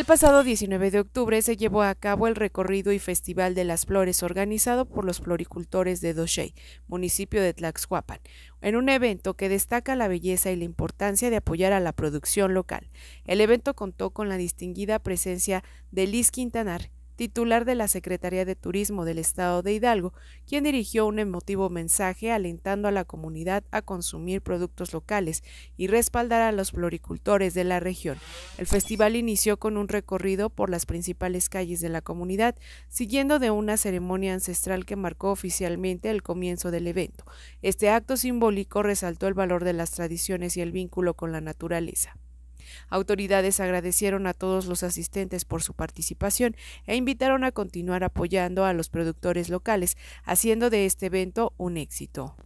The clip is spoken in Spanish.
El pasado 19 de octubre se llevó a cabo el recorrido y Festival de las Flores organizado por los floricultores de Doshey, municipio de Tlaxcuapan, en un evento que destaca la belleza y la importancia de apoyar a la producción local. El evento contó con la distinguida presencia de Liz Quintanar, titular de la Secretaría de Turismo del Estado de Hidalgo, quien dirigió un emotivo mensaje alentando a la comunidad a consumir productos locales y respaldar a los floricultores de la región. El festival inició con un recorrido por las principales calles de la comunidad, siguiendo de una ceremonia ancestral que marcó oficialmente el comienzo del evento. Este acto simbólico resaltó el valor de las tradiciones y el vínculo con la naturaleza. Autoridades agradecieron a todos los asistentes por su participación e invitaron a continuar apoyando a los productores locales, haciendo de este evento un éxito.